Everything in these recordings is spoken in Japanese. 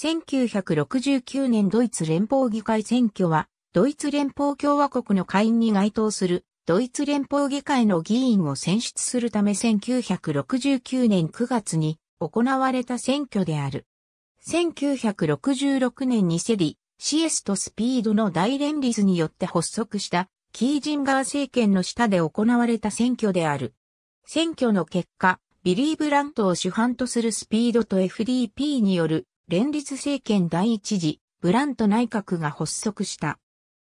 1969年ドイツ連邦議会選挙は、ドイツ連邦共和国の会員に該当する、ドイツ連邦議会の議員を選出するため1969年9月に行われた選挙である。1966年にセディ、シエスとスピードの大連立によって発足したキージンガー政権の下で行われた選挙である。選挙の結果、ビリー・ブラントを主犯とするスピードと FDP による連立政権第一次、ブラント内閣が発足した。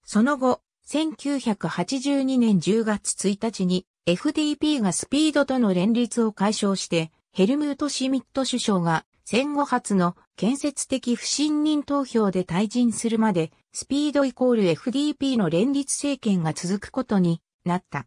その後、1982年10月1日に FDP がスピードとの連立を解消して、ヘルムート・シミット首相が戦後初の建設的不信任投票で退陣するまで、スピードイコール FDP の連立政権が続くことになった。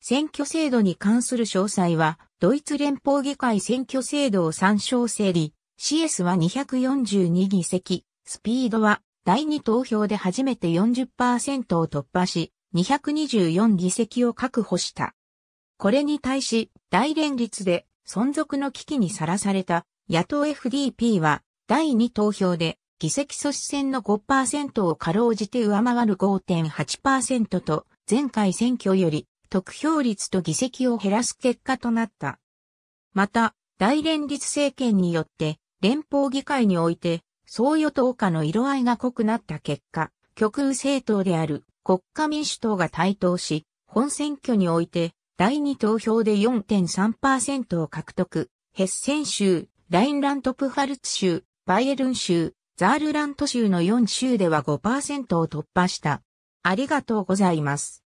選挙制度に関する詳細は、ドイツ連邦議会選挙制度を参照整理、CS は242議席、スピードは第2投票で初めて40%を突破し、224議席を確保した。これに対し、大連立で存続の危機にさらされた野党 FDP は第2投票で議席阻止戦の5%をかろうじて上回る5.8%と前回選挙より得票率と議席を減らす結果となった。また、大連立政権によって連邦議会において、総与党下の色合いが濃くなった結果、極右政党である国家民主党が台頭し、本選挙において、第2投票で4.3%を獲得、ヘッセン州、ラインラントプファルツ州、バイエルン州、ザールラント州の4州では5%を突破した。ありがとうございます。